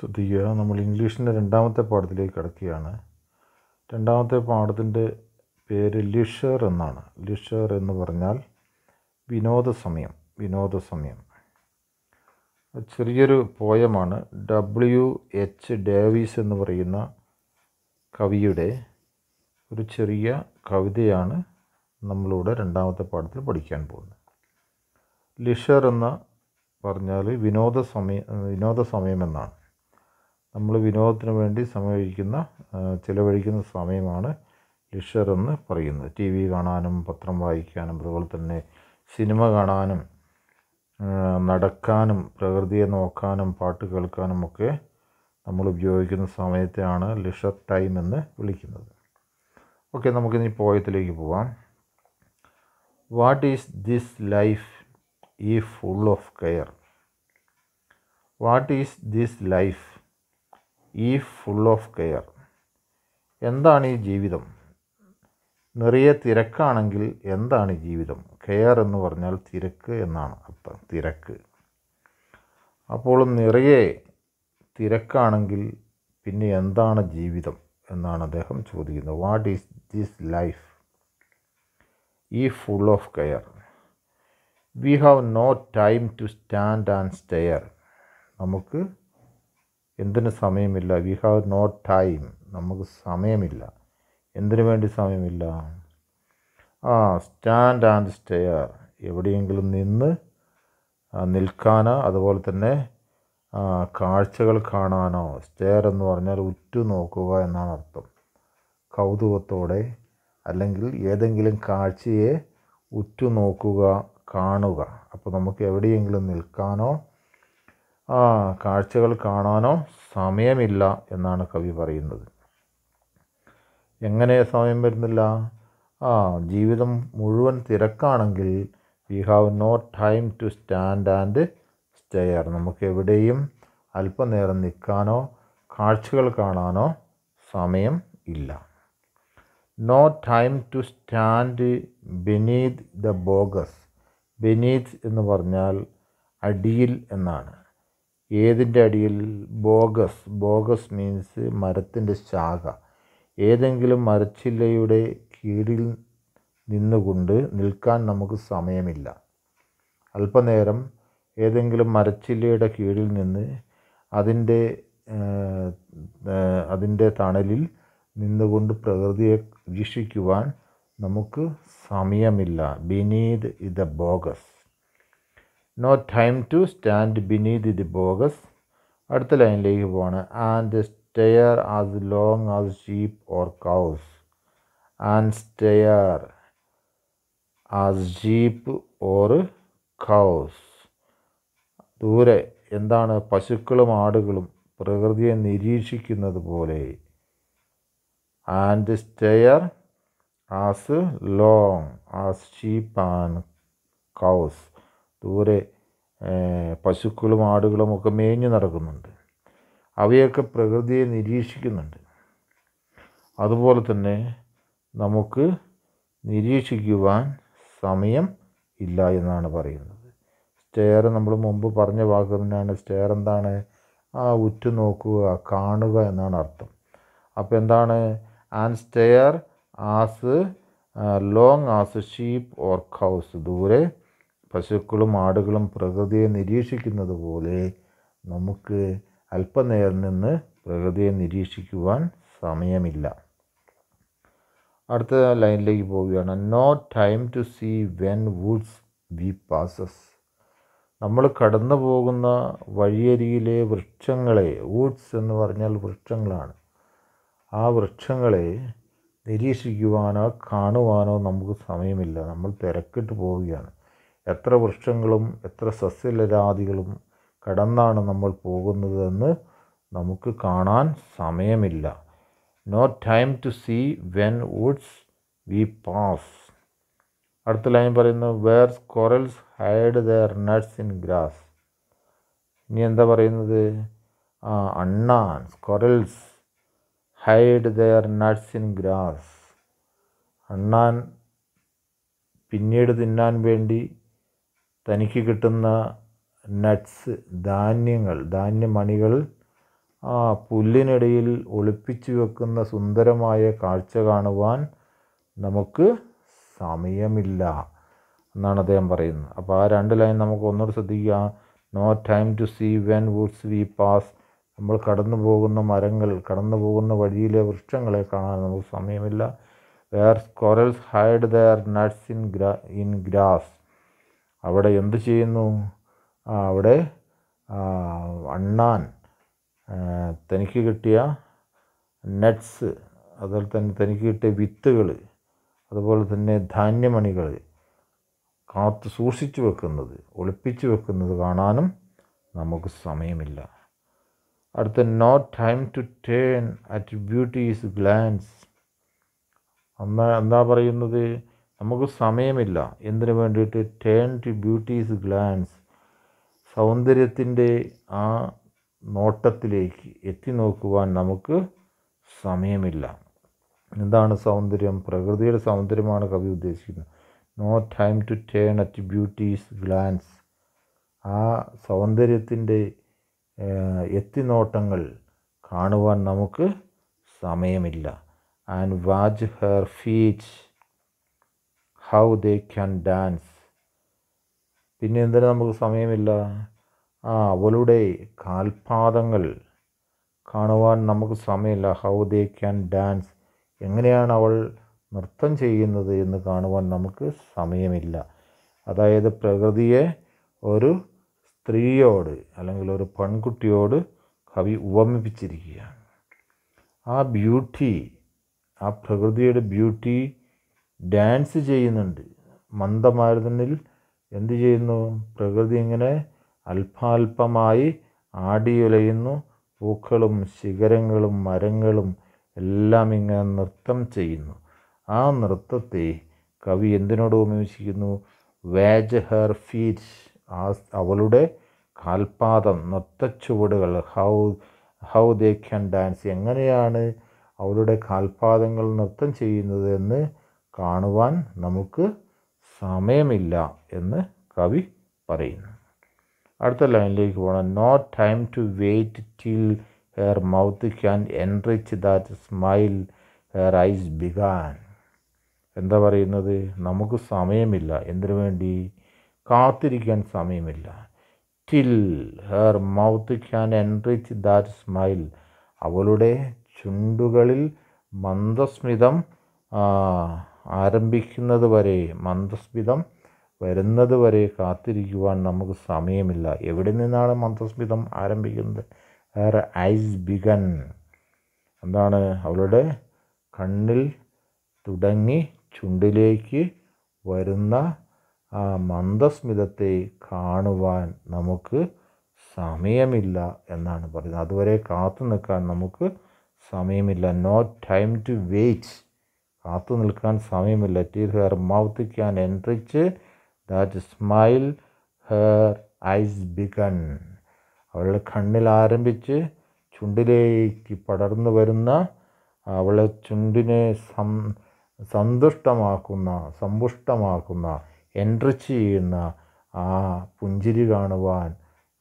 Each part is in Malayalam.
ശ്രദ്ധിക്കുക നമ്മൾ ഇംഗ്ലീഷിൻ്റെ രണ്ടാമത്തെ പാഠത്തിലേക്ക് കിടക്കുകയാണ് രണ്ടാമത്തെ പാഠത്തിൻ്റെ പേര് ലിഷർ എന്നാണ് ലിഷർ എന്ന് പറഞ്ഞാൽ വിനോദസമയം വിനോദസമയം ചെറിയൊരു പോയമാണ് ഡബ്ല്യു എച്ച് ഡേവീസ് എന്ന് പറയുന്ന കവിയുടെ ഒരു ചെറിയ കവിതയാണ് നമ്മളിവിടെ രണ്ടാമത്തെ പാഠത്തിൽ പഠിക്കാൻ പോകുന്നത് ലിഷർ എന്ന് പറഞ്ഞാൽ വിനോദ വിനോദസമയം വിനോദ എന്നാണ് നമ്മൾ വിനോദത്തിന് വേണ്ടി സമയവഹിക്കുന്ന ചിലവഴിക്കുന്ന സമയമാണ് ലിഷർ എന്ന് പറയുന്നത് ടി വി കാണാനും പത്രം വായിക്കാനും അതുപോലെ തന്നെ സിനിമ കാണാനും നടക്കാനും പ്രകൃതിയെ നോക്കാനും പാട്ട് കേൾക്കാനും ഒക്കെ നമ്മൾ ഉപയോഗിക്കുന്ന സമയത്തെയാണ് ലിഷർ ടൈം എന്ന് വിളിക്കുന്നത് ഓക്കെ നമുക്കിനി പോയത്തിലേക്ക് പോവാം what is this life if full of care what is this life if full of care എന്താണ് ഈ ജീവിതം നിറയെ തിരക്കാണെങ്കിൽ എന്താണ് ജീവിതം കെയർ എന്ന് പറഞ്ഞാൽ തിരക്ക് എന്നാണ് അർത്ഥം തിരക്ക് അപ്പോൾ നിറയെ തിരക്കാണെങ്കിൽ പിന്നെ എന്താണ് ജീവിതം എന്നാണ് അദ്ദേഹം ചോദിക്കുന്നത് what is this life if full of care we have no time to stand and stare നമുക്ക് എന്തിന് സമയമില്ല വി ഹാവ് നോ ടൈം നമുക്ക് സമയമില്ല എന്തിനു വേണ്ടി സമയമില്ല ആ സ്റ്റാൻഡ് ആൻഡ് സ്റ്റെയർ എവിടെയെങ്കിലും നിന്ന് നിൽക്കാനോ അതുപോലെ തന്നെ കാഴ്ചകൾ കാണാനോ സ്റ്റെയർ എന്ന് പറഞ്ഞാൽ ഉറ്റു നോക്കുക എന്നാണ് അർത്ഥം കൗതുകത്തോടെ അല്ലെങ്കിൽ ഏതെങ്കിലും കാഴ്ചയെ ഉറ്റുനോക്കുക കാണുക അപ്പോൾ നമുക്ക് എവിടെയെങ്കിലും നിൽക്കാനോ ആ കാഴ്ചകൾ കാണാനോ സമയമില്ല എന്നാണ് കവി പറയുന്നത് എങ്ങനെ സമയം വരുന്നില്ല ആ ജീവിതം മുഴുവൻ തിരക്കാണെങ്കിൽ we have no time to stand and stare നമുക്ക് എവിടെയും അല്പനേരം നിൽക്കാനോ കാഴ്ചകൾ കാണാനോ സമയം ഇല്ല no time to stand beneath the boughs beneath എന്ന് പറഞ്ഞാൽ അടിയിൽ എന്നാണ് ഏതിൻ്റെ അടിയിൽ ബോഗസ് ബോഗസ് മീൻസ് മരത്തിൻ്റെ ശാഖ ഏതെങ്കിലും മരച്ചില്ലയുടെ കീഴിൽ നിന്നുകൊണ്ട് നിൽക്കാൻ നമുക്ക് സമയമില്ല അല്പനേരം ഏതെങ്കിലും മരച്ചില്ലയുടെ കീഴിൽ നിന്ന് അതിൻ്റെ അതിൻ്റെ തണലിൽ നിന്നുകൊണ്ട് പ്രകൃതിയെ വീക്ഷിക്കുവാൻ നമുക്ക് സമയമില്ല ബിനീത് ഇത് boughs no time to stand beneath the boughs അടുത്ത ലൈനിലേക്ക് പോവാണ് and stare as long as sheep or cows and stare as sheep or cows ദൂരെ എന്താണ് പശുക്കളും ആടുകളും പ്രകൃതിയെ നിരീക്ഷിക്കുന്നത് പോലെ and stare as long as sheep and cows ദൂരെ പശുക്കളും ആടുകളും ഒക്കെ മേഞ്ഞു നടക്കുന്നുണ്ട് അവയൊക്കെ പ്രകൃതിയെ നിരീക്ഷിക്കുന്നുണ്ട് അതുപോലെ തന്നെ നമുക്ക് നിരീക്ഷിക്കുവാൻ സമയം ഇല്ല എന്നാണ് പറയുന്നത് സ്റ്റെയർ നമ്മൾ മുമ്പ് പറഞ്ഞ വാക്ക് തന്നെയാണ് സ്റ്റെയർ എന്താണ് ആ ഉറ്റുനോക്കുക കാണുക എന്നാണ് അർത്ഥം അപ്പോൾ എന്താണ് and stare as long as sheep or cows ദൂരെ പശുക്കളും ആടുകളും പ്രകൃതിയെ നിരീക്ഷിക്കുന്നത് പോലെ നമുക്ക് അല്പനേരം നിന്ന് പ്രകൃതിയെ നിരീക്ഷിക്കുവാൻ സമയമില്ല അടുത്ത ലൈനിലേക്ക് പോവുകയാണ് no time to see when woods we passes നമ്മൾ കടന്നു പോകുന്ന വഴിയരികിലെ വൃക്ഷങ്ങളെ വുഡ്സ് എന്ന് പറഞ്ഞാൽ വൃക്ഷങ്ങളാണ് ആ വൃക്ഷങ്ങളെ നിരീക്ഷിക്കുവാനോ കാണുവാനോ നമുക്ക് സമയമില്ല നമ്മൾ തിരക്കിട്ട് പോവുകയാണ് എത്ര വൃക്ഷങ്ങളും എത്ര സസ്യലരാദികളും കടന്നാണ് നമ്മൾ പോകുന്നതെന്ന് നമുക്ക് കാണാൻ സമയമില്ല no time to see when woods we pass അടുത്ത ലൈൻ പറയുന്നു where squirrels hide their nuts in grass ഇനി എന്താ പറയുന്നത് ആ അണ്ണാൻ squirrels hide their nuts in grass അണ്ണാൻ പിന്നീട് തിന്നാൻ വേണ്ടി തനിക്ക് കിട്ടുന്ന നട്ട്സ് ധാന്യങ്ങൾ ധാന്യമണികൾ ആ പുല്ലിനിടയിൽ ഒളിപ്പിച്ചു വെക്കുന്ന സുന്ദരമായ കാഴ്ച കാണുവാൻ നമുക്ക് സമയമില്ല എന്നാണ് അദ്ദേഹം പറയുന്നത് അപ്പോൾ ആ രണ്ട് ലൈൻ നമുക്ക് ഒന്നുകൂടെ ശ്രദ്ധിക്കുക no time to see when woods we pass നമ്മൾ കടന്നു പോകുന്ന മരങ്ങൾ കടന്നു പോകുന്ന വഴിയിലെ വൃക്ഷങ്ങളെ കാണാൻ നമുക്ക് സമയമില്ല where squirrels hide their nuts in grass in grass അവിടെ എന്ത് ചെയ്യുന്നു അവിടെ അണ്ണാൻ തനിക്ക് കിട്ടിയ നെറ്റ്സ് അതുപോലെ തന്നെ തനിക്ക് കിട്ടിയ വിത്തുകൾ അതുപോലെ തന്നെ ധാന്യമണികൾ കാത്ത് സൂക്ഷിച്ചു വെക്കുന്നത് ഒളിപ്പിച്ചു വെക്കുന്നത് കാണാനും നമുക്ക് സമയമില്ല അടുത്ത no time to turn at beauty is glance അന്ന് എന്താ പറയുന്നത് നമുക്ക് സമയമില്ല എന്തിനു വേണ്ടിയിട്ട് ടേൺ ടു ബ്യൂട്ടീസ് ഗ്ലാൻസ് സൗന്ദര്യത്തിൻ്റെ ആ നോട്ടത്തിലേക്ക് എത്തി നോക്കുവാൻ നമുക്ക് സമയമില്ല എന്താണ് സൗന്ദര്യം പ്രകൃതിയുടെ സൗന്ദര്യമാണ് കവി ഉദ്ദേശിക്കുന്നത് no time to turn at beauty's glance ആ സൗന്ദര്യത്തിൻ്റെ എത്തിനോട്ടങ്ങൾ കാണുവാൻ നമുക്ക് സമയമില്ല and watch her feet how they can dance പിന്നെ എന്തിനു നമുക്ക് സമയമില്ല ആ അവളുടെ കാൽപാദങ്ങൾ കാണുവാൻ നമുക്ക് സമയമില്ല ഹൗ ദേ ക്യാൻ ഡാൻസ് എങ്ങനെയാണ് അവൾ നൃത്തം ചെയ്യുന്നത് എന്ന് കാണുവാൻ നമുക്ക് സമയമില്ല അതായത് പ്രകൃതിയെ ഒരു സ്ത്രീയോട് അല്ലെങ്കിൽ ഒരു പെൺകുട്ടിയോട് കവി ഉപമിപ്പിച്ചിരിക്കുകയാണ് ആ ബ്യൂട്ടി ആ പ്രകൃതിയുടെ ബ്യൂട്ടി ഡാൻസ് ചെയ്യുന്നുണ്ട് മന്ദമാരുതനിൽ എന്തു ചെയ്യുന്നു പ്രകൃതി ഇങ്ങനെ അല്പാൽപമായി ആടിയുലയുന്നു പൂക്കളും ശിഖരങ്ങളും മരങ്ങളും എല്ലാം ഇങ്ങനെ നൃത്തം ചെയ്യുന്നു ആ നൃത്തത്തെ കവി എന്തിനോട് ഉപമിച്ചിരിക്കുന്നു വേജ് ഹർ ഫീറ്റ് ആ അവളുടെ കാൽപാദം നൃത്തച്ചുവടുകൾ how how they can dance എങ്ങനെയാണ് അവളുടെ കാൽപാദങ്ങൾ നൃത്തം ചെയ്യുന്നത് എന്ന് കാണുവാൻ നമുക്ക് സമയമില്ല എന്ന് കവി പറയുന്നു അടുത്ത ലൈനിലേക്ക് പോകണം no time to wait till her mouth can enrich that smile her eyes began എന്താ പറയുന്നത് നമുക്ക് സമയമില്ല എന്തിനു വേണ്ടി കാത്തിരിക്കാൻ സമയമില്ല till her mouth can enrich that smile അവളുടെ ചുണ്ടുകളിൽ മന്ദസ്മിതം ആരംഭിക്കുന്നത് വരെ മന്ദസ്മിതം വരുന്നത് വരെ കാത്തിരിക്കുവാൻ നമുക്ക് സമയമില്ല എവിടെ നിന്നാണ് മന്ത്രസ്മിതം ആരംഭിക്കുന്നത് ഹെർ ഐസ് ബിഗൻ എന്താണ് അവളുടെ കണ്ണിൽ തുടങ്ങി ചുണ്ടിലേക്ക് വരുന്ന ആ മന്ദസ്മിതത്തെ കാണുവാൻ നമുക്ക് സമയമില്ല എന്നാണ് പറയുന്നത് അതുവരെ കാത്തു നിൽക്കാൻ നമുക്ക് സമയമില്ല നോ ടൈം ടു വെയിറ്റ് കാത്തു നിൽക്കാൻ സമയമില്ല till her mouth can enrich that smile her eyes began അവളുടെ കണ്ണിൽ ആരംഭിച്ച് ചുണ്ടിലേക്ക് പടർന്നു വരുന്ന അവളെ ചുണ്ടിനെ സം സന്തുഷ്ടമാക്കുന്ന സമ്പുഷ്ടമാക്കുന്ന എൻട്രിച്ച് ചെയ്യുന്ന ആ പുഞ്ചിരി കാണുവാൻ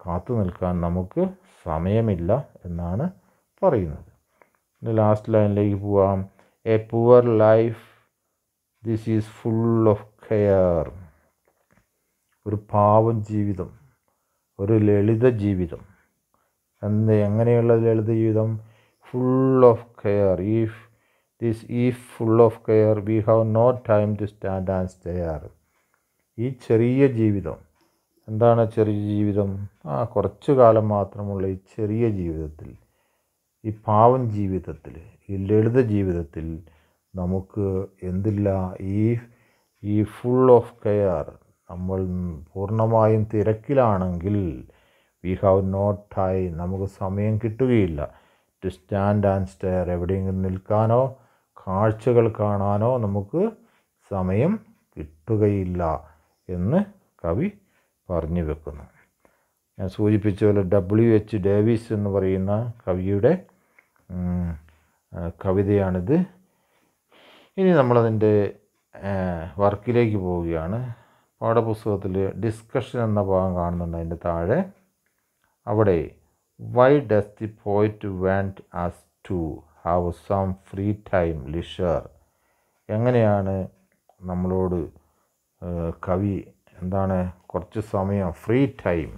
കാത്തു നിൽക്കാൻ നമുക്ക് സമയമില്ല എന്നാണ് പറയുന്നത് ലാസ്റ്റ് ലൈനിലേക്ക് പോവാം a poor life this is full of care ഒരു പാവം ജീവിതം ഒരു ലളിത ജീവിതം എന്ത് എങ്ങനെയുള്ള ലളിത ജീവിതം full of care if this if full of care we have no time to stand and are ഈ ചെറിയ ജീവിതം എന്താണ് ചെറിയ ജീവിതം ആ കുറച്ചു കാലം മാത്രമുള്ള ഈ ചെറിയ ജീവിതത്തിൽ ഈ പാവം ജീവിതത്തിൽ ഈ ലളിത ജീവിതത്തിൽ നമുക്ക് എന്തില്ല ഈ ഈ ഫുൾ ഓഫ് കെയർ നമ്മൾ പൂർണ്ണമായും തിരക്കിലാണെങ്കിൽ വി ഹാവ് നോട്ട് ഹൈ നമുക്ക് സമയം കിട്ടുകയില്ല ടു സ്റ്റാൻഡ് ആൻഡ് സ്റ്റെയർ എവിടെയെങ്കിലും നിൽക്കാനോ കാഴ്ചകൾ കാണാനോ നമുക്ക് സമയം കിട്ടുകയില്ല എന്ന് കവി പറഞ്ഞു വെക്കുന്നു ഞാൻ സൂചിപ്പിച്ച പോലെ ഡബ്ല്യു എച്ച് ഡേവിസ് എന്ന് പറയുന്ന കവിയുടെ കവിതയാണിത് ഇനി നമ്മളതിൻ്റെ വർക്കിലേക്ക് പോവുകയാണ് പാഠപുസ്തകത്തിൽ ഡിസ്കഷൻ എന്ന ഭാഗം കാണുന്നുണ്ട് അതിൻ്റെ താഴെ അവിടെ why does the poet want us to have some free time leisure എങ്ങനെയാണ് നമ്മളോട് കവി എന്താണ് കുറച്ച് സമയം ഫ്രീ ടൈം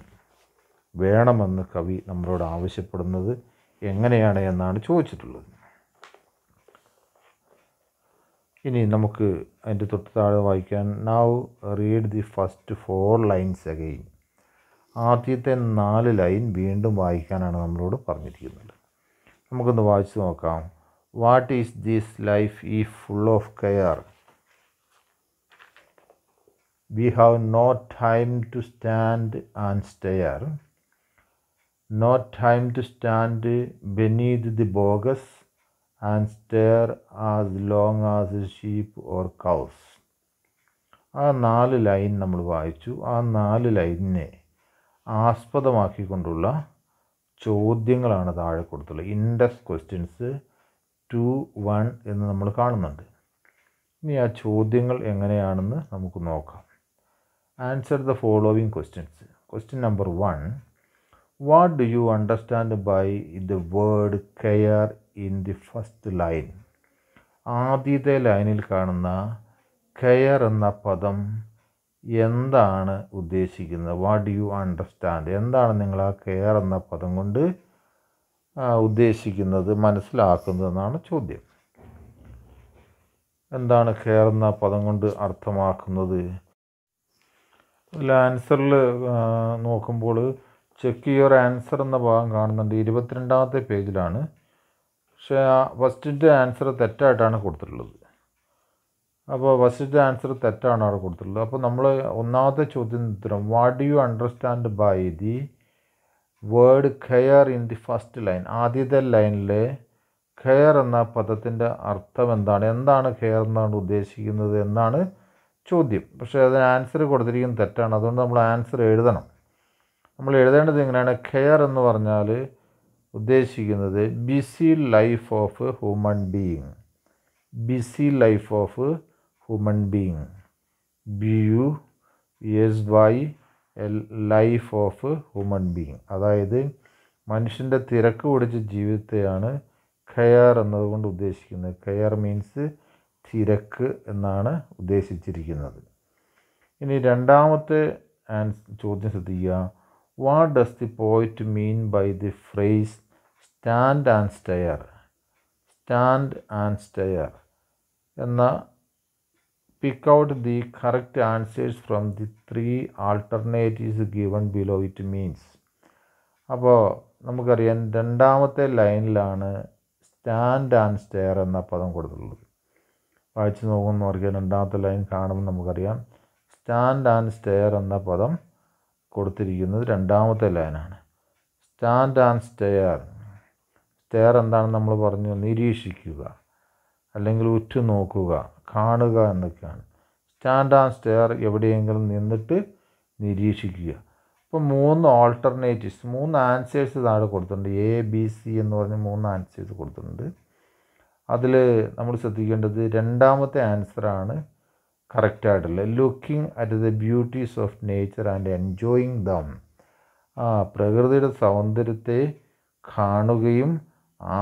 വേണമെന്ന് കവി നമ്മളോട് ആവശ്യപ്പെടുന്നത് എങ്ങനെയാണ് എന്നാണ് ചോദിച്ചിട്ടുള്ളത് ഇനി നമുക്ക് അതിൻ്റെ തൊട്ട് താഴെ വായിക്കാൻ now read the first four lines again ആദ്യത്തെ നാല് ലൈൻ വീണ്ടും വായിക്കാനാണ് നമ്മളോട് പറഞ്ഞിരിക്കുന്നത് നമുക്കൊന്ന് വായിച്ചു നോക്കാം what is this life if full of care we have no time to stand and stare no time to stand beneath the boughs and stare as long as sheep or cows ആ നാല് ലൈൻ നമ്മൾ വായിച്ചു ആ നാല് ലൈനിനെ ആസ്പദമാക്കിക്കൊണ്ടുള്ള ചോദ്യങ്ങളാണ് താഴെ കൊടുത്തുള്ളത് ഇൻഡെക്സ് ക്വസ്റ്റ്യൻസ് ടു വൺ എന്ന് നമ്മൾ കാണുന്നുണ്ട് ഇനി ആ ചോദ്യങ്ങൾ എങ്ങനെയാണെന്ന് നമുക്ക് നോക്കാം answer the following questions question number one what do you understand by the word care in the first line ആദ്യത്തെ ലൈനിൽ കാണുന്ന കെയർ എന്ന പദം എന്താണ് ഉദ്ദേശിക്കുന്നത് വാട്ട് യു അണ്ടർസ്റ്റാൻഡ് എന്താണ് നിങ്ങൾ ആ കെയർ എന്ന പദം കൊണ്ട് ഉദ്ദേശിക്കുന്നത് മനസ്സിലാക്കുന്നതെന്നാണ് ചോദ്യം എന്താണ് കെയർ എന്ന പദം കൊണ്ട് അർത്ഥമാക്കുന്നത് ആൻസറിൽ നോക്കുമ്പോൾ ചെക്ക് യുവർ ആൻസർ എന്ന ഭാഗം കാണുന്നുണ്ട് ഇരുപത്തിരണ്ടാമത്തെ പേജിലാണ് പക്ഷേ ആ ഫസ്റ്റിൻ്റെ ആൻസർ തെറ്റായിട്ടാണ് കൊടുത്തിട്ടുള്ളത് അപ്പോൾ ഫസ്റ്റിൻ്റെ ആൻസർ തെറ്റാണ് അവിടെ കൊടുത്തിട്ടുള്ളത് അപ്പോൾ നമ്മൾ ഒന്നാമത്തെ ചോദ്യം ഉത്തരം what do you understand by the word care in the first line ആദ്യത്തെ ലൈനിൽ കെയർ എന്ന പദത്തിൻ്റെ അർത്ഥം എന്താണ് എന്താണ് കെയർ എന്നാണ് ഉദ്ദേശിക്കുന്നത് എന്നാണ് ചോദ്യം പക്ഷേ അതിന് ആൻസർ കൊടുത്തിരിക്കുന്നത് തെറ്റാണ് അതുകൊണ്ട് നമ്മൾ ആൻസർ എഴുതണം നമ്മൾ എഴുതേണ്ടത് എങ്ങനെയാണ് കെയർ എന്ന് പറഞ്ഞാൽ ഉദ്ദേശിക്കുന്നത് busy life of human being busy life of human being B U S Y life of human being അതായത് മനുഷ്യൻ്റെ തിരക്ക് പിടിച്ച ജീവിതത്തെയാണ് കെയർ എന്നതുകൊണ്ട് ഉദ്ദേശിക്കുന്നത് കെയർ മീൻസ് തിരക്ക് എന്നാണ് ഉദ്ദേശിച്ചിരിക്കുന്നത് ഇനി രണ്ടാമത്തെ ചോദ്യം ശ്രദ്ധിക്കുക what does the poet mean by the phrase stand and stare stand and stare എന്ന pick out the correct answers from the three alternatives given below it means അപ്പോൾ നമുക്കറിയാം രണ്ടാമത്തെ ലൈനിലാണ് സ്റ്റാൻഡ് ആൻഡ് സ്റ്റെയർ എന്ന പദം കൊടുത്തിട്ടുള്ളത് വായിച്ചു നോക്കുന്നവർക്ക് രണ്ടാമത്തെ ലൈൻ കാണുമ്പോൾ നമുക്കറിയാം സ്റ്റാൻഡ് ആൻഡ് സ്റ്റെയർ എന്ന പദം കൊടുത്തിരിക്കുന്നത് രണ്ടാമത്തെ ലൈനാണ് സ്റ്റാൻഡ് ആൻഡ് സ്റ്റെയർ സ്റ്റെയർ എന്താണെന്ന് നമ്മൾ പറഞ്ഞു നിരീക്ഷിക്കുക അല്ലെങ്കിൽ ഉറ്റുനോക്കുക കാണുക എന്നൊക്കെയാണ് സ്റ്റാൻഡ് ആൻഡ് സ്റ്റെയർ എവിടെയെങ്കിലും നിന്നിട്ട് നിരീക്ഷിക്കുക ഇപ്പോൾ മൂന്ന് ഓൾട്ടർനേറ്റീവ്സ് മൂന്ന് ആൻസേഴ്സ് താഴെ കൊടുത്തിട്ടുണ്ട് എ ബി സി എന്ന് പറഞ്ഞ് മൂന്ന് ആൻസേഴ്സ് കൊടുത്തിട്ടുണ്ട് അതിൽ നമ്മൾ ശ്രദ്ധിക്കേണ്ടത് രണ്ടാമത്തെ ആൻസറാണ് കറക്റ്റായിട്ടുള്ള looking at the beauties of nature and enjoying them ആ പ്രകൃതിയുടെ സൗന്ദര്യത്തെ കാണുകയും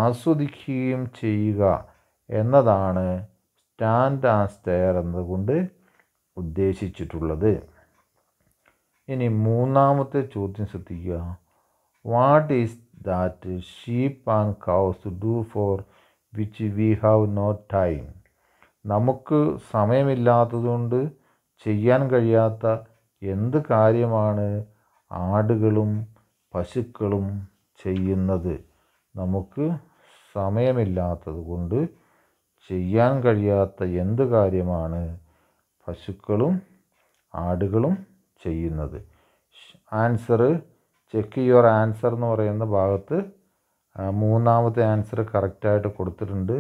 ആസ്വദിക്കുകയും ചെയ്യുക എന്നതാണ് സ്റ്റാൻഡ് ആ സ്റ്റെയർ എന്നതുകൊണ്ട് ഉദ്ദേശിച്ചിട്ടുള്ളത് ഇനി മൂന്നാമത്തെ ചോദ്യം ശ്രദ്ധിക്കുക what is that sheep and cows do for which we have no time നമുക്ക് സമയമില്ലാത്തതുകൊണ്ട് ചെയ്യാൻ കഴിയാത്ത എന്ത് കാര്യമാണ് ആടുകളും പശുക്കളും ചെയ്യുന്നത് നമുക്ക് സമയമില്ലാത്തതുകൊണ്ട് ചെയ്യാൻ കഴിയാത്ത എന്ത് കാര്യമാണ് പശുക്കളും ആടുകളും ചെയ്യുന്നത് ആൻസർ ചെക്ക് യുവർ ആൻസർ എന്ന് പറയുന്ന ഭാഗത്ത് മൂന്നാമത്തെ ആൻസർ കറക്റ്റായിട്ട് കൊടുത്തിട്ടുണ്ട്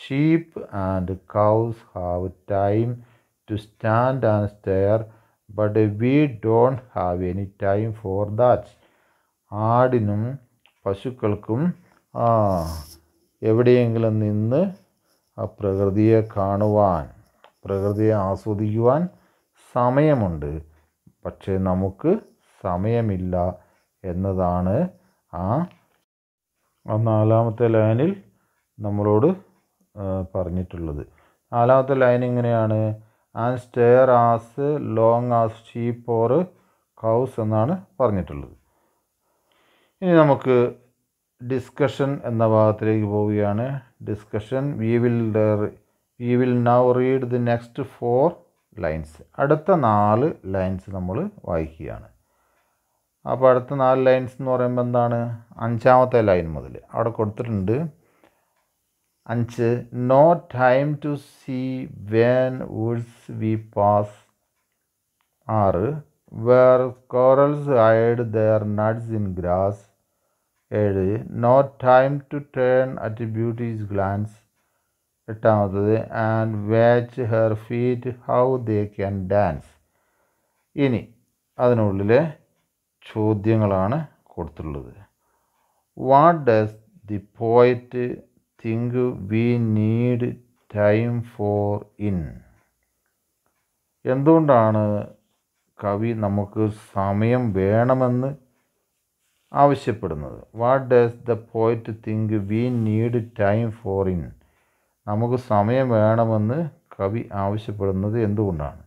sheep and cows have time to stand and stare but we don't have any time for that ആടിനും പശുക്കൾക്കും എവിടെയെങ്കിലും നിന്ന് ആ പ്രകൃതിയെ കാണുവാൻ പ്രകൃതിയെ ആസ്വദിക്കുവാൻ സമയമുണ്ട് പക്ഷേ നമുക്ക് സമയമില്ല എന്നതാണ് ആ നാലാമത്തെ ലൈനിൽ നമ്മളോട് പറഞ്ഞിട്ടുള്ളത് നാലാമത്തെ ലൈൻ ഇങ്ങനെയാണ് and stare as long as sheep or cows എന്നാണ് പറഞ്ഞിട്ടുള്ളത് ഇനി നമുക്ക് ഡിസ്കഷൻ എന്ന ഭാഗത്തിലേക്ക് പോവുകയാണ് discussion we will we will now read the next four lines അടുത്ത നാല് ലൈൻസ് നമ്മൾ വായിക്കുകയാണ് അപ്പോൾ അടുത്ത നാല് ലൈൻസ് എന്ന് പറയുമ്പോൾ എന്താണ് അഞ്ചാമത്തെ ലൈൻ മുതൽ അവിടെ കൊടുത്തിട്ടുണ്ട് അഞ്ച് no time to see when woods we pass ആറ് where squirrels hide their nuts in grass ഏഴ് no time to turn at beauty's glance എട്ടാമത്തത് and watch her feet how they can dance ഇനി അതിനുള്ളിൽ ചോദ്യങ്ങളാണ് കൊടുത്തിട്ടുള്ളത് what does the poet think we need time for in എന്തുകൊണ്ടാണ് കവി നമുക്ക് സമയം വേണമെന്ന് ആവശ്യപ്പെടുന്നത് what does the poet think we need time for in നമുക്ക് സമയം വേണമെന്ന് കവി ആവശ്യപ്പെടുന്നത് എന്തുകൊണ്ടാണ്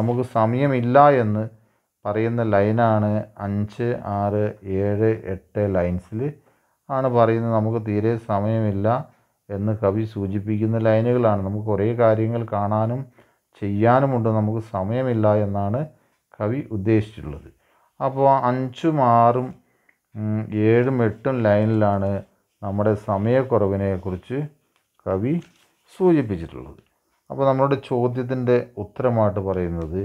നമുക്ക് സമയമില്ല എന്ന് പറയുന്ന ലൈനാണ് അഞ്ച് ആറ് ഏഴ് എട്ട് ലൈൻസിൽ ആണ് പറയുന്നത് നമുക്ക് തീരെ സമയമില്ല എന്ന് കവി സൂചിപ്പിക്കുന്ന ലൈനുകളാണ് നമുക്ക് കുറേ കാര്യങ്ങൾ കാണാനും ചെയ്യാനുമുണ്ട് നമുക്ക് സമയമില്ല എന്നാണ് കവി ഉദ്ദേശിച്ചിട്ടുള്ളത് അപ്പോൾ അഞ്ചും ആറും ഏഴും എട്ടും ലൈനിലാണ് നമ്മുടെ സമയക്കുറവിനെക്കുറിച്ച് കവി സൂചിപ്പിച്ചിട്ടുള്ളത് അപ്പോൾ നമ്മളുടെ ചോദ്യത്തിൻ്റെ ഉത്തരമായിട്ട് പറയുന്നത്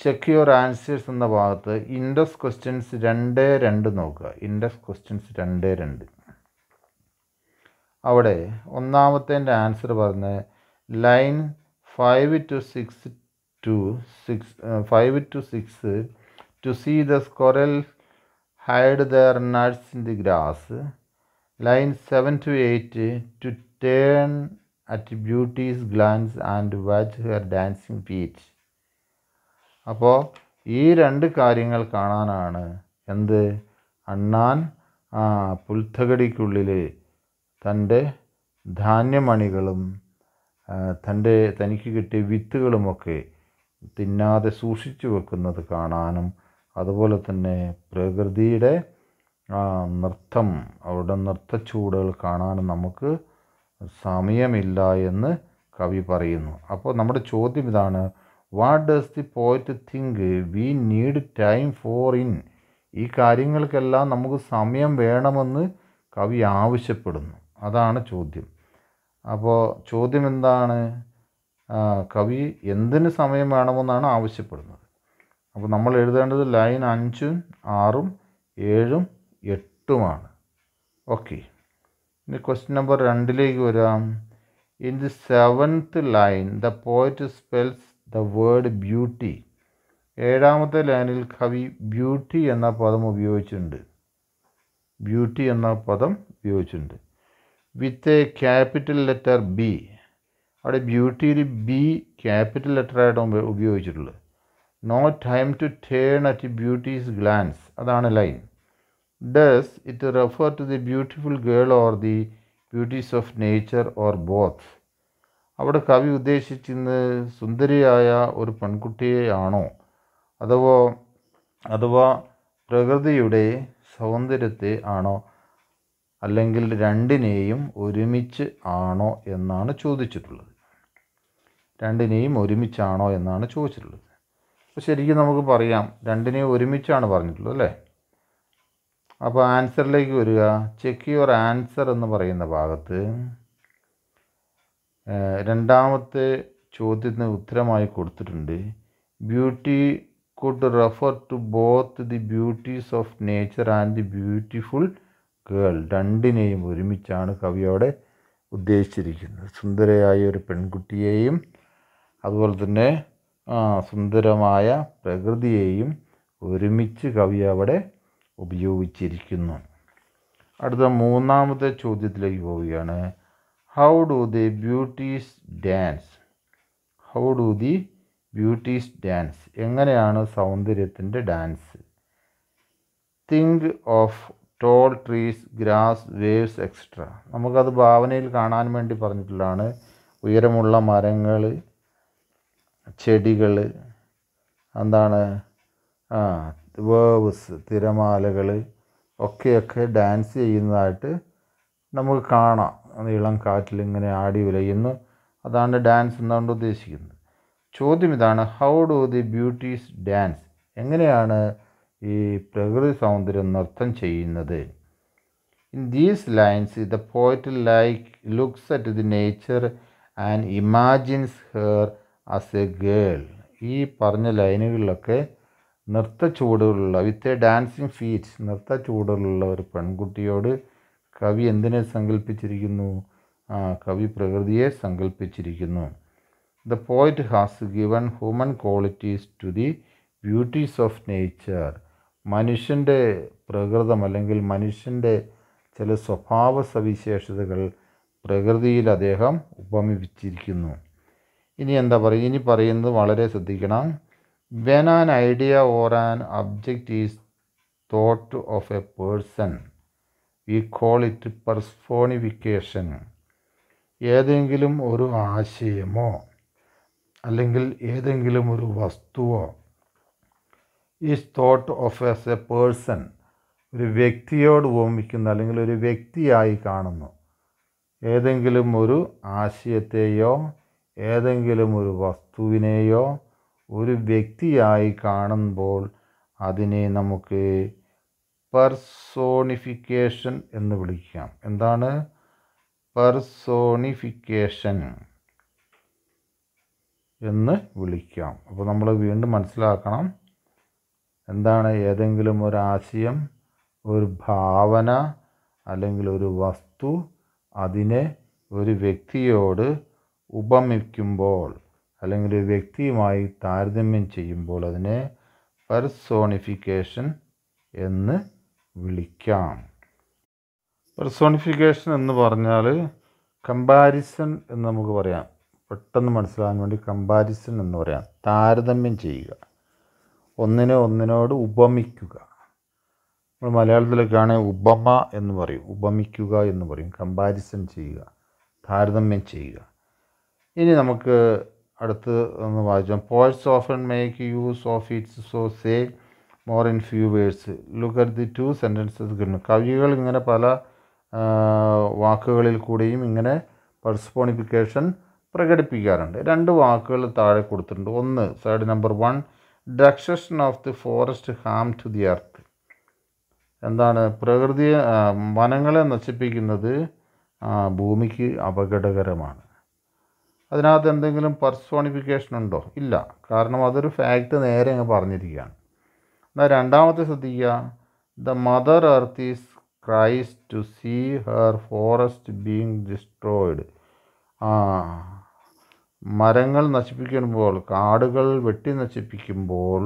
ചെക്ക് യുവർ ആൻസേഴ്സ് എന്ന ഭാഗത്ത് ഇൻഡസ് ക്വസ്റ്റ്യൻസ് രണ്ട് രണ്ട് നോക്കുക ഇൻഡസ് ക്വസ്റ്റ്യൻസ് രണ്ട് രണ്ട് അവിടെ ഒന്നാമത്തേൻ്റെ ആൻസർ പറഞ്ഞ് line five to six to six five to six to see the squirrel hide their nuts in the grass line seven to eight to turn at beauty's glance and watch her dancing feet അപ്പോൾ ഈ രണ്ട് കാര്യങ്ങൾ കാണാനാണ് എന്ത് അണ്ണാൻ പുൽത്തകടിക്കുള്ളിൽ തൻ്റെ ധാന്യമണികളും തൻ്റെ തനിക്ക് കിട്ടിയ വിത്തുകളുമൊക്കെ തിന്നാതെ സൂക്ഷിച്ചു വെക്കുന്നത് കാണാനും അതുപോലെ തന്നെ പ്രകൃതിയുടെ നൃത്തം അവരുടെ നൃത്തച്ചുവടുകൾ കാണാനും നമുക്ക് സമയമില്ല എന്ന് കവി പറയുന്നു അപ്പോൾ നമ്മുടെ ചോദ്യം ഇതാണ് what does the poet think we need time for in ഈ കാര്യങ്ങൾക്കെല്ലാം നമുക്ക് സമയം വേണമെന്ന് കവി ആവശ്യപ്പെടുന്നു അതാണ് ചോദ്യം അപ്പോൾ ചോദ്യം എന്താണ് കവി എന്തിന് സമയം വേണമെന്നാണ് ആവശ്യപ്പെടുന്നത് അപ്പോൾ നമ്മൾ എഴുതേണ്ടത് ലൈൻ അഞ്ചും ആറും ഏഴും എട്ടുമാണ് ഓക്കെ ഇനി ക്വസ്റ്റ്യൻ നമ്പർ രണ്ടിലേക്ക് വരാം in the seventh line the poet spells the word beauty ഏഴാമത്തെ ലൈനിൽ കവി ബ്യൂട്ടി എന്ന പദം ഉപയോഗിച്ചിട്ടുണ്ട് ബ്യൂട്ടി എന്ന പദം ഉപയോഗിച്ചിട്ടുണ്ട് with a capital letter B അവിടെ ബ്യൂട്ടിയിൽ ബി ക്യാപിറ്റൽ ലെറ്ററായിട്ടാണ് ഉപയോഗിച്ചിട്ടുള്ളത് no time to turn at beauty's glance അതാണ് line does it refer to the beautiful girl or the beauties of nature or both അവിടെ കവി ഉദ്ദേശിച്ചിരുന്നത് സുന്ദരിയായ ഒരു പെൺകുട്ടിയെയാണോ അഥവാ അഥവാ പ്രകൃതിയുടെ സൗന്ദര്യത്തെ ആണോ അല്ലെങ്കിൽ രണ്ടിനെയും ഒരുമിച്ച് ആണോ എന്നാണ് ചോദിച്ചിട്ടുള്ളത് രണ്ടിനെയും ഒരുമിച്ചാണോ എന്നാണ് ചോദിച്ചിട്ടുള്ളത് അപ്പോൾ ശരിക്കും നമുക്ക് പറയാം രണ്ടിനെയും ഒരുമിച്ചാണ് പറഞ്ഞിട്ടുള്ളത് അല്ലേ അപ്പോൾ ആൻസറിലേക്ക് വരിക ചെക്ക് യുവർ ആൻസർ എന്ന് പറയുന്ന ഭാഗത്ത് രണ്ടാമത്തെ ചോദ്യത്തിന് ഉത്തരമായി കൊടുത്തിട്ടുണ്ട് beauty could refer to both the beauties of nature and the beautiful girl രണ്ടിനെയും ഒരുമിച്ചാണ് കവിയോടെ ഉദ്ദേശിച്ചിരിക്കുന്നത് സുന്ദരയായ ഒരു പെൺകുട്ടിയെയും അതുപോലെ തന്നെ സുന്ദരമായ പ്രകൃതിയെയും ഒരുമിച്ച് കവി അവിടെ ഉപയോഗിച്ചിരിക്കുന്നു അടുത്ത മൂന്നാമത്തെ ചോദ്യത്തിലേക്ക് പോവുകയാണ് how do the beauties dance how do the beauties dance എങ്ങനെയാണ് സൗന്ദര്യത്തിൻ്റെ dance think of tall trees grass waves extra നമുക്കത് ഭാവനയിൽ കാണാൻ വേണ്ടി പറഞ്ഞിട്ടുള്ളതാണ് ഉയരമുള്ള മരങ്ങൾ ചെടികൾ എന്താണ് ആ വേവ്സ് തിരമാലകൾ ഒക്കെയൊക്കെ ഡാൻസ് ചെയ്യുന്നതായിട്ട് നമുക്ക് കാണാം അത് ഇളം ഇങ്ങനെ ആടി ഉലയുന്നു അതാണ് ഡാൻസ് എന്നാണ് ഉദ്ദേശിക്കുന്നത് ചോദ്യം ഇതാണ് how do the beauties dance എങ്ങനെയാണ് ഈ പ്രകൃതി സൗന്ദര്യം നൃത്തം ചെയ്യുന്നത് in these lines the poet like looks at the nature and imagines her as a girl ഈ പറഞ്ഞ ലൈനുകളിലൊക്കെ നൃത്ത ചുവടുകളുള്ള വിത്ത് എ ഡാൻസിങ് ഫീറ്റ്സ് നൃത്ത ചുവടുകളുള്ള ഒരു പെൺകുട്ടിയോട് കവി എന്തിനെ സങ്കല്പിച്ചിരിക്കുന്നു ആ കവി പ്രകൃതിയെ സങ്കല്പിച്ചിരിക്കുന്നു the poet has given human qualities to the beauties of nature മനുഷ്യൻ്റെ പ്രകൃതം അല്ലെങ്കിൽ മനുഷ്യൻ്റെ ചില സ്വഭാവ സവിശേഷതകൾ പ്രകൃതിയിൽ അദ്ദേഹം ഉപമിപ്പിച്ചിരിക്കുന്നു ഇനി എന്താ പറയുക ഇനി പറയുന്നത് വളരെ ശ്രദ്ധിക്കണം when an idea or an object is thought of a person we call it personification ഏതെങ്കിലും ഒരു ആശയമോ അല്ലെങ്കിൽ ഏതെങ്കിലും ഒരു വസ്തുവോ is thought of as a person ഒരു വ്യക്തിയോട് ഉപമിക്കുന്നു അല്ലെങ്കിൽ ഒരു വ്യക്തിയായി കാണുന്നു ഏതെങ്കിലും ഒരു ആശയത്തെയോ ഏതെങ്കിലും ഒരു വസ്തുവിനെയോ ഒരു വ്യക്തിയായി കാണുമ്പോൾ അതിനെ നമുക്ക് പെർസോണിഫിക്കേഷൻ എന്ന് വിളിക്കാം എന്താണ് പെർസോണിഫിക്കേഷൻ എന്ന് വിളിക്കാം അപ്പോൾ നമ്മൾ വീണ്ടും മനസ്സിലാക്കണം എന്താണ് ഏതെങ്കിലും ഒരാശയം ഒരു ഭാവന അല്ലെങ്കിൽ ഒരു വസ്തു അതിനെ ഒരു വ്യക്തിയോട് ഉപമിക്കുമ്പോൾ അല്ലെങ്കിൽ ഒരു വ്യക്തിയുമായി താരതമ്യം ചെയ്യുമ്പോൾ അതിനെ പെർസോണിഫിക്കേഷൻ എന്ന് വിളിക്കാം പെർസോണിഫിക്കേഷൻ എന്ന് പറഞ്ഞാൽ കമ്പാരിസൺ എന്ന് നമുക്ക് പറയാം പെട്ടെന്ന് മനസ്സിലാകാൻ വേണ്ടി കമ്പാരിസൺ എന്ന് പറയാം താരതമ്യം ചെയ്യുക ഒന്നിനെ ഒന്നിനോട് ഉപമിക്കുക നമ്മൾ മലയാളത്തിലൊക്കെയാണ് ഉപമ എന്ന് പറയും ഉപമിക്കുക എന്ന് പറയും കമ്പാരിസൺ ചെയ്യുക താരതമ്യം ചെയ്യുക ഇനി നമുക്ക് അടുത്ത് ഒന്ന് വായിച്ചാൽ poets often make use of its so say more in few words look at the two sentences കിട്ടുന്നു കവികൾ ഇങ്ങനെ പല വാക്കുകളിൽ കൂടിയും ഇങ്ങനെ പെർസ്പോണിഫിക്കേഷൻ പ്രകടിപ്പിക്കാറുണ്ട് രണ്ട് വാക്കുകൾ താഴെ കൊടുത്തിട്ടുണ്ട് ഒന്ന് side number one destruction of the forest harm to the earth എന്താണ് പ്രകൃതിയെ വനങ്ങളെ നശിപ്പിക്കുന്നത് ഭൂമിക്ക് അപകടകരമാണ് അതിനകത്ത് എന്തെങ്കിലും പെർസോണിഫിക്കേഷൻ ഉണ്ടോ ഇല്ല കാരണം അതൊരു ഫാക്റ്റ് നേരെ അങ്ങ് പറഞ്ഞിരിക്കുകയാണ് എന്നാൽ രണ്ടാമത്തെ ശ്രദ്ധിക്കുക the mother earth is cries to see her forest being destroyed ആ മരങ്ങൾ നശിപ്പിക്കുമ്പോൾ കാടുകൾ വെട്ടി നശിപ്പിക്കുമ്പോൾ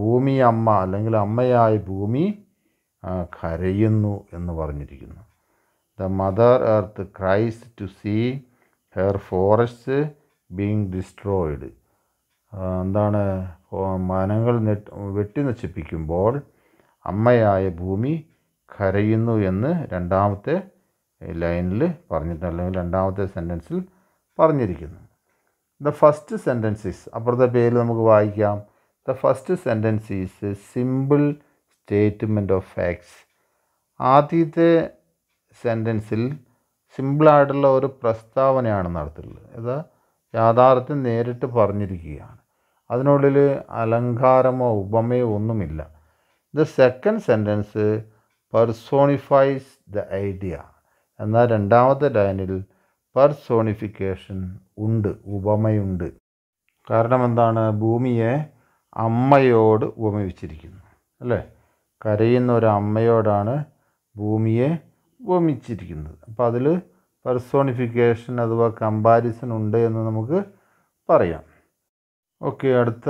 ഭൂമി അമ്മ അല്ലെങ്കിൽ അമ്മയായ ഭൂമി കരയുന്നു എന്ന് പറഞ്ഞിരിക്കുന്നു the mother earth cries to see her forest being destroyed എന്താണ് മനങ്ങൾ നെട്ട് വെട്ടി നശിപ്പിക്കുമ്പോൾ അമ്മയായ ഭൂമി കരയുന്നു എന്ന് രണ്ടാമത്തെ ലൈനിൽ പറഞ്ഞിട്ടുണ്ട് അല്ലെങ്കിൽ രണ്ടാമത്തെ സെൻറ്റൻസിൽ പറഞ്ഞിരിക്കുന്നു ദ ഫസ്റ്റ് സെൻറ്റൻസ് അപ്പുറത്തെ പേരിൽ നമുക്ക് വായിക്കാം the first sentence is simple statement of facts ആദ്യത്തെ സെൻറ്റൻസിൽ സിമ്പിളായിട്ടുള്ള ഒരു പ്രസ്താവനയാണ് നടത്തുള്ളത് അത് യാഥാർത്ഥ്യം നേരിട്ട് പറഞ്ഞിരിക്കുകയാണ് അതിനുള്ളിൽ അലങ്കാരമോ ഉപമയോ ഒന്നുമില്ല the second sentence personifies the idea എന്നാൽ രണ്ടാമത്തെ ലൈനിൽ പെർസോണിഫിക്കേഷൻ ഉണ്ട് ഉപമയുണ്ട് കാരണം എന്താണ് ഭൂമിയെ അമ്മയോട് ഉപമിച്ചിരിക്കുന്നു അല്ലേ കരയുന്ന ഒരു അമ്മയോടാണ് ഭൂമിയെ ഉപമിച്ചിരിക്കുന്നത് അപ്പോൾ അതിൽ പെർസോണിഫിക്കേഷൻ അഥവാ കമ്പാരിസൺ ഉണ്ട് എന്ന് നമുക്ക് പറയാം ഓക്കെ അടുത്ത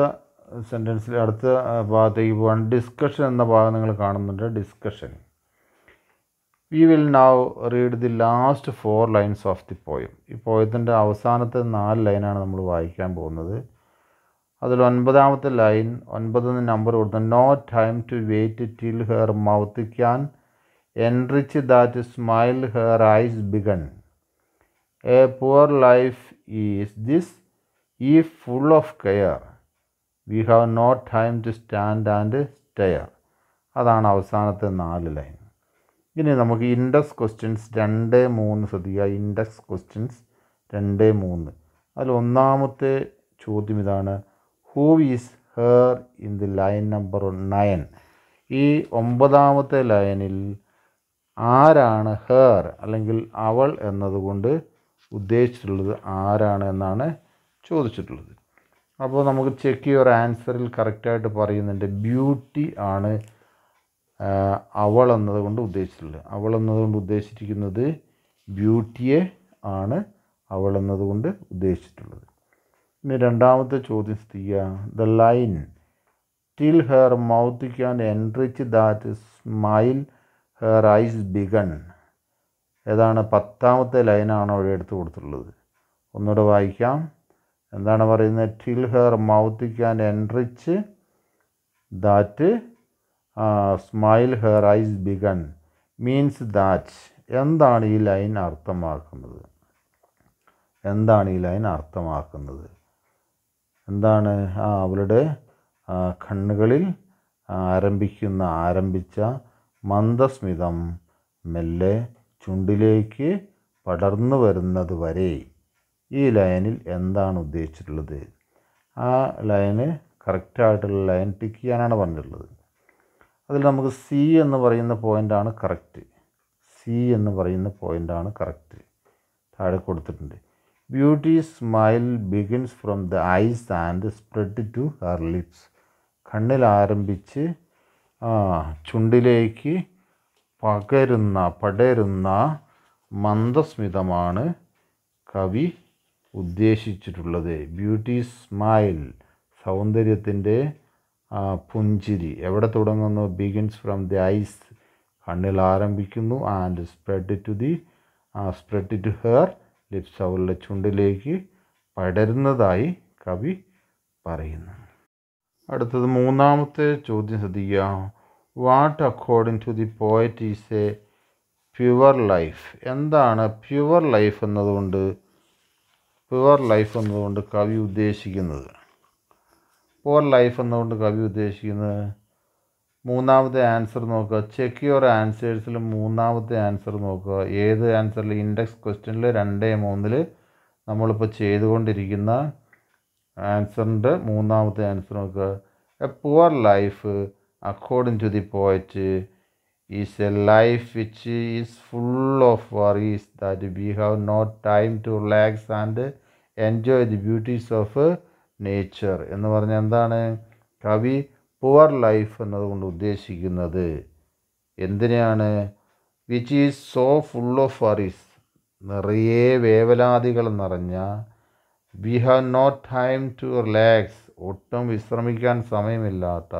സെൻറ്റൻസിൽ അടുത്ത ഭാഗത്തേക്ക് പോകാൻ ഡിസ്കഷൻ എന്ന ഭാഗം നിങ്ങൾ കാണുന്നുണ്ട് discussion we will now read the last four lines of the poem ഈ പോയത്തിൻ്റെ അവസാനത്തെ നാല് ലൈനാണ് നമ്മൾ വായിക്കാൻ പോകുന്നത് അതിൽ ഒൻപതാമത്തെ ലൈൻ ഒൻപത് നമ്പർ കൊടുത്ത no time to wait till her mouth can enrich that smile her eyes began a poor life is this if full of care we have no time to stand and stare അതാണ് അവസാനത്തെ നാല് ലൈൻ ഇനി നമുക്ക് ഇൻഡെക്സ് ക്വസ്റ്റ്യൻസ് രണ്ട് മൂന്ന് ശ്രദ്ധിക്കുക ഇൻഡെക്സ് ക്വസ്റ്റ്യൻസ് രണ്ട് മൂന്ന് അതിൽ ഒന്നാമത്തെ ചോദ്യം ഇതാണ് who is her in the line number nine ഈ ഒമ്പതാമത്തെ ലൈനിൽ ആരാണ് ഹെർ അല്ലെങ്കിൽ അവൾ എന്നതുകൊണ്ട് ഉദ്ദേശിച്ചിട്ടുള്ളത് ആരാണ് എന്നാണ് ചോദിച്ചിട്ടുള്ളത് അപ്പോൾ നമുക്ക് ചെക്ക് യുവർ ആൻസറിൽ കറക്റ്റായിട്ട് പറയുന്നുണ്ട് ബ്യൂട്ടി ആണ് അവൾ എന്നതുകൊണ്ട് ഉദ്ദേശിച്ചിട്ടുള്ളത് അവൾ എന്നതുകൊണ്ട് ഉദ്ദേശിച്ചിരിക്കുന്നത് ബ്യൂട്ടിയെ ആണ് അവൾ എന്നതുകൊണ്ട് ഉദ്ദേശിച്ചിട്ടുള്ളത് ഇനി രണ്ടാമത്തെ ചോദ്യം സ്ഥിതി the line till her mouth can enrich that smile her eyes began ഏതാണ് പത്താമത്തെ ലൈനാണ് അവിടെ എടുത്തു കൊടുത്തിട്ടുള്ളത് ഒന്നുകൂടെ വായിക്കാം എന്താണ് പറയുന്നത് till her mouth can enrich that smile her eyes began means that എന്താണ് ഈ ലൈൻ അർത്ഥമാക്കുന്നത് എന്താണ് ഈ ലൈൻ അർത്ഥമാക്കുന്നത് എന്താണ് ആ അവളുടെ കണ്ണുകളിൽ ആരംഭിക്കുന്ന ആരംഭിച്ച മന്ദസ്മിതം മെല്ലെ ചുണ്ടിലേക്ക് പടർന്നു വരുന്നത് വരെ ഈ ലൈനിൽ എന്താണ് ഉദ്ദേശിച്ചിട്ടുള്ളത് ആ ലൈന് കറക്റ്റായിട്ടുള്ള ലൈൻ ടിക്ക് ചെയ്യാനാണ് പറഞ്ഞിട്ടുള്ളത് അതിൽ നമുക്ക് സി എന്ന് പറയുന്ന പോയിൻ്റാണ് കറക്റ്റ് സി എന്ന് പറയുന്ന പോയിൻ്റാണ് കറക്റ്റ് താഴെ കൊടുത്തിട്ടുണ്ട് beauty smile begins from the eyes and spread to her lips കണ്ണിൽ ആരംഭിച്ച് ചുണ്ടിലേക്ക് പകരുന്ന പടരുന്ന മന്ദസ്മിതമാണ് കവി ഉദ്ദേശിച്ചിട്ടുള്ളത് ബ്യൂട്ടി സ്മൈൽ സൗന്ദര്യത്തിൻ്റെ പുഞ്ചിരി എവിടെ തുടങ്ങുന്നു ബിഗിൻസ് ഫ്രം ദി ഐസ് കണ്ണിൽ ആരംഭിക്കുന്നു and spread to the spread to her lips അവളുടെ ചുണ്ടിലേക്ക് പടരുന്നതായി കവി പറയുന്നു അടുത്തത് മൂന്നാമത്തെ ചോദ്യം ശ്രദ്ധിക്കുക what according to the poet is a pure life എന്താണ് പ്യുവർ ലൈഫ് എന്നതുകൊണ്ട് പ്യുവർ ലൈഫ് എന്നതുകൊണ്ട് കവി ഉദ്ദേശിക്കുന്നത് പ്യുവർ ലൈഫ് എന്നതുകൊണ്ട് കവി ഉദ്ദേശിക്കുന്നത് മൂന്നാമത്തെ ആൻസർ നോക്കുക ചെക്ക് യുവർ ആൻസേഴ്സിൽ മൂന്നാമത്തെ ആൻസർ നോക്കുക ഏത് ആൻസറിൽ ഇൻഡെക്സ് ക്വസ്റ്റ്യനിൽ രണ്ട് മൂന്നിൽ നമ്മളിപ്പോൾ ചെയ്തുകൊണ്ടിരിക്കുന്ന ആൻസറിൻ്റെ മൂന്നാമത്തെ ആൻസർ നോക്കുക a poor life according to the poet is a life which is full of worries that we have not time to relax and enjoy the beauties of nature എന്ന് പറഞ്ഞാൽ എന്താണ് കവി പുവർ ലൈഫ് എന്നതുകൊണ്ട് ഉദ്ദേശിക്കുന്നത് എന്തിനാണ് which is so full of worries നിറയെ വേവലാതികൾ നിറഞ്ഞ we have not time to relax ഒട്ടും വിശ്രമിക്കാൻ സമയമില്ലാത്ത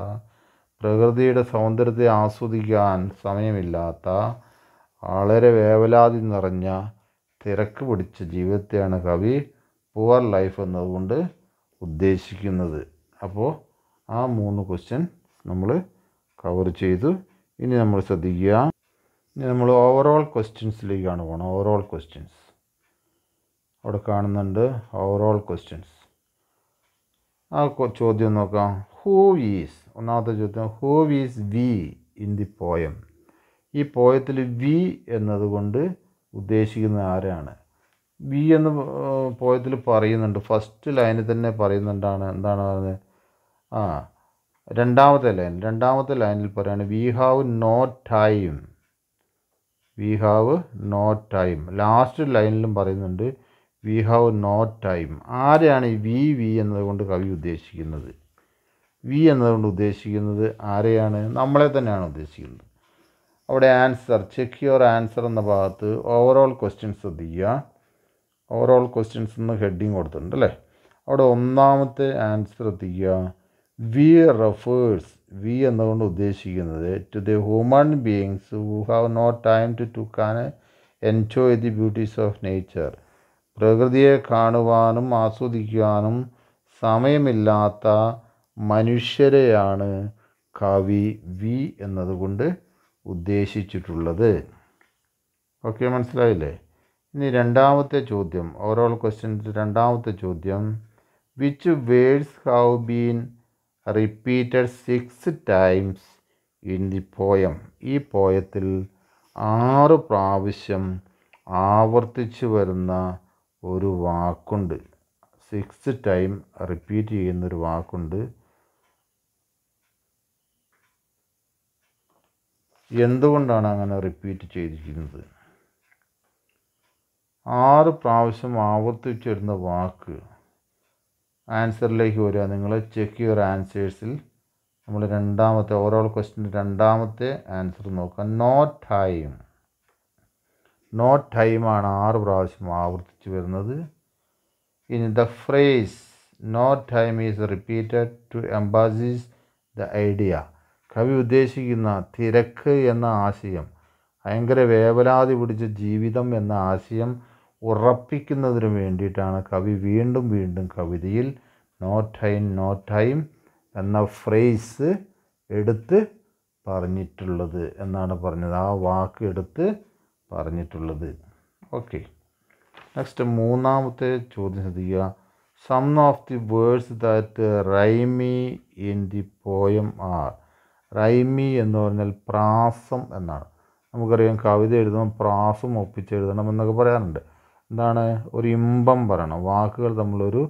പ്രകൃതിയുടെ സൗന്ദര്യത്തെ ആസ്വദിക്കാൻ സമയമില്ലാത്ത വളരെ വേവലാതി നിറഞ്ഞ തിരക്ക് പിടിച്ച ജീവിതത്തെയാണ് കവി പുവർ ലൈഫ് എന്നതുകൊണ്ട് ഉദ്ദേശിക്കുന്നത് അപ്പോൾ ആ മൂന്ന് ക്വസ്റ്റ്യൻ നമ്മൾ കവർ ചെയ്തു ഇനി നമ്മൾ ശ്രദ്ധിക്കുക ഇനി നമ്മൾ ഓവറോൾ ക്വസ്റ്റ്യൻസിലേക്കാണ് പോകണം ഓവറോൾ ക്വസ്റ്റ്യൻസ് അവിടെ കാണുന്നുണ്ട് ഓവറോൾ ക്വസ്റ്റ്യൻസ് ആ ചോദ്യം നോക്കാം ഹൂ ഈസ് ഒന്നാമത്തെ ചോദ്യം who is we in the poem ഈ പോയത്തിൽ വി എന്നതുകൊണ്ട് ഉദ്ദേശിക്കുന്നത് ആരാണ് ബി എന്ന് പോയതിൽ പറയുന്നുണ്ട് ഫസ്റ്റ് ലൈനിൽ തന്നെ പറയുന്നുണ്ടാണ് എന്താണ് പറഞ്ഞത് ആ രണ്ടാമത്തെ ലൈൻ രണ്ടാമത്തെ ലൈനിൽ പറയുകയാണ് we have no time we have no time last ലൈനിലും പറയുന്നുണ്ട് വി ഹാവ് നോ ടൈം ആരെയാണ് ഈ വി വി എന്നതുകൊണ്ട് കവി ഉദ്ദേശിക്കുന്നത് വി എന്നതുകൊണ്ട് ഉദ്ദേശിക്കുന്നത് ആരെയാണ് നമ്മളെ തന്നെയാണ് ഉദ്ദേശിക്കുന്നത് അവിടെ ആൻസർ ചെക്ക് യുവർ ആൻസർ എന്ന ഭാഗത്ത് ഓവറോൾ ക്വസ്റ്റ്യൻ ശ്രദ്ധിക്കുക ഓവറോൾ ക്വസ്റ്റ്യൻസ് എന്ന് ഹെഡിങ് കൊടുത്തിട്ടുണ്ട് അല്ലേ അവിടെ ഒന്നാമത്തെ ആൻസർ എത്തിക്കുക വി റെഫേഴ്സ് വി എന്നുകൊണ്ട് ഉദ്ദേശിക്കുന്നത് to the human beings who have no time to to can enjoy the beauties of nature പ്രകൃതിയെ കാണുവാനും ആസ്വദിക്കുവാനും സമയമില്ലാത്ത മനുഷ്യരെയാണ് കവി വി എന്നതുകൊണ്ട് ഉദ്ദേശിച്ചിട്ടുള്ളത് ഓക്കെ മനസ്സിലായില്ലേ ഇനി രണ്ടാമത്തെ ചോദ്യം ഓവറോൾ ക്വസ്റ്റ്യൻ രണ്ടാമത്തെ ചോദ്യം which words have been repeated six times in the poem ഈ പോയത്തിൽ ആറ് പ്രാവശ്യം ആവർത്തിച്ചു വരുന്ന ഒരു വാക്കുണ്ട് സിക്സ് ടൈം റിപ്പീറ്റ് ചെയ്യുന്നൊരു വാക്കുണ്ട് എന്തുകൊണ്ടാണ് അങ്ങനെ റിപ്പീറ്റ് ചെയ്തിരിക്കുന്നത് ആറ് പ്രാവശ്യം ആവർത്തിച്ചിരുന്ന വാക്ക് ആൻസറിലേക്ക് വരിക നിങ്ങൾ ചെക്ക് യുവർ ആൻസേഴ്സിൽ നമ്മൾ രണ്ടാമത്തെ ഓവറോൾ ക്വസ്റ്റിൻ്റെ രണ്ടാമത്തെ ആൻസർ നോക്കാം നോട്ട് ടൈം നോട്ട് ടൈമാണ് ആറ് പ്രാവശ്യം ആവർത്തിച്ചു വരുന്നത് ഇനി the phrase not time is repeated to emphasis the idea കവി ഉദ്ദേശിക്കുന്ന തിരക്ക് എന്ന ആശയം ഭയങ്കര വേവലാതി പിടിച്ച ജീവിതം എന്ന ആശയം ഉറപ്പിക്കുന്നതിന് വേണ്ടിയിട്ടാണ് കവി വീണ്ടും വീണ്ടും കവിതയിൽ നോ ടൈം നോ ടൈം എന്ന ഫ്രേസ് എടുത്ത് പറഞ്ഞിട്ടുള്ളത് എന്നാണ് പറഞ്ഞത് ആ വാക്ക് എടുത്ത് പറഞ്ഞിട്ടുള്ളത് ഓക്കെ നെക്സ്റ്റ് മൂന്നാമത്തെ ചോദ്യം ശ്രദ്ധിക്കുക some of the words that rhyme in the poem are rhyme എന്ന് പറഞ്ഞാൽ പ്രാസം എന്നാണ് നമുക്കറിയാം കവിത എഴുതുമ്പോൾ പ്രാസം എഴുതണം എന്നൊക്കെ പറയാറുണ്ട് എന്താണ് ഒരു ഇമ്പം വരണം വാക്കുകൾ തമ്മിലൊരു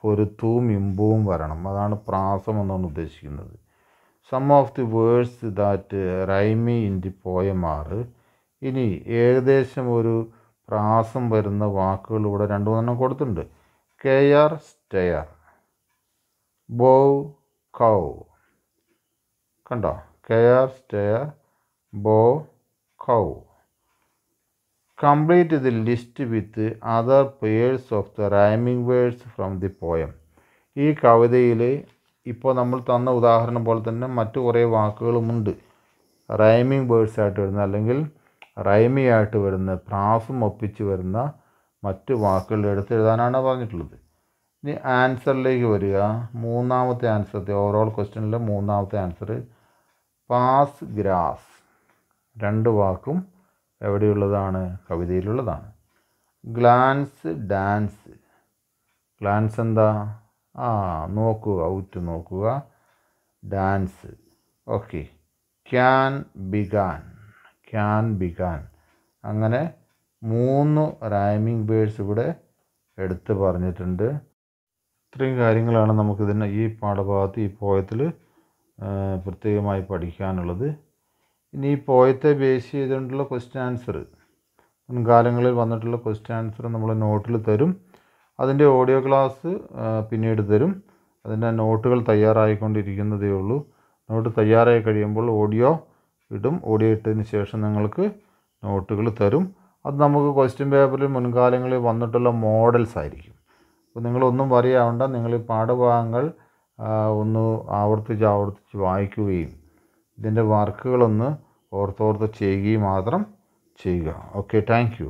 പൊരുത്തവും ഇമ്പവും വരണം അതാണ് പ്രാസം എന്നാണ് ഉദ്ദേശിക്കുന്നത് some of the words that rhyme in the poem are ഇനി ഏകദേശം ഒരു പ്രാസം വരുന്ന വാക്കുകൾ ഇവിടെ രണ്ടു മൂന്നെണ്ണം കൊടുത്തിട്ടുണ്ട് ആർ സ്റ്റെയർ ബോ കൗ കണ്ടോ K care stare bough cow complete the list with other pairs of the rhyming words from the poem ഈ കവിതയിൽ ഇപ്പോൾ നമ്മൾ തന്ന ഉദാഹരണം പോലെ തന്നെ മറ്റു കുറേ വാക്കുകളുമുണ്ട് റൈമിംഗ് വേഴ്സ് ആയിട്ട് വരുന്ന അല്ലെങ്കിൽ റൈമി ആയിട്ട് വരുന്ന പ്രാസം ഒപ്പിച്ച് വരുന്ന മറ്റു വാക്കുകൾ എടുത്തെഴുതാനാണ് പറഞ്ഞിട്ടുള്ളത് ഇനി ആൻസറിലേക്ക് വരിക മൂന്നാമത്തെ ആൻസർ ഓവറോൾ ക്വസ്റ്റ്യനിലെ മൂന്നാമത്തെ ആൻസർ പാസ് ഗ്രാസ് രണ്ട് വാക്കും എവിടെയുള്ളതാണ് കവിതയിലുള്ളതാണ് ഗ്ലാൻസ് ഡാൻസ് ഗ്ലാൻസ് എന്താ ആ നോക്കുക ഔറ്റ് നോക്കുക dance okay can began can began അങ്ങനെ മൂന്ന് റൈമിംഗ് വേഴ്സ് ഇവിടെ എടുത്തു പറഞ്ഞിട്ടുണ്ട് ഇത്രയും കാര്യങ്ങളാണ് നമുക്കിതിന് ഈ പാഠഭാഗത്ത് ഈ പോയത്തിൽ പ്രത്യേകമായി പഠിക്കാനുള്ളത് ഇനി ഈ പോയത്തെ ബേസ് ചെയ്തിട്ടുള്ള ക്വസ്റ്റ്യൻ ആൻസർ മുൻകാലങ്ങളിൽ വന്നിട്ടുള്ള ക്വസ്റ്റ്യൻ ആൻസർ നമ്മൾ നോട്ടിൽ തരും അതിൻ്റെ ഓഡിയോ ക്ലാസ് പിന്നീട് തരും അതിൻ്റെ നോട്ടുകൾ തയ്യാറായിക്കൊണ്ടിരിക്കുന്നതേ ഉള്ളൂ നോട്ട് തയ്യാറായി കഴിയുമ്പോൾ ഓഡിയോ ഇടും ഓഡിയോ ഇട്ടതിന് ശേഷം നിങ്ങൾക്ക് നോട്ടുകൾ തരും അത് നമുക്ക് ക്വസ്റ്റ്യൻ പേപ്പറിൽ മുൻകാലങ്ങളിൽ വന്നിട്ടുള്ള മോഡൽസ് ആയിരിക്കും അപ്പോൾ നിങ്ങളൊന്നും പറയാവണ്ട നിങ്ങൾ ഈ പാഠഭാഗങ്ങൾ ഒന്ന് ആവർത്തിച്ച് ആവർത്തിച്ച് വായിക്കുകയും ഇതിൻ്റെ വർക്കുകളൊന്ന് ഓർത്തോർത്ത് ചെയ്യുകയും മാത്രം ചെയ്യുക ഓക്കെ താങ്ക്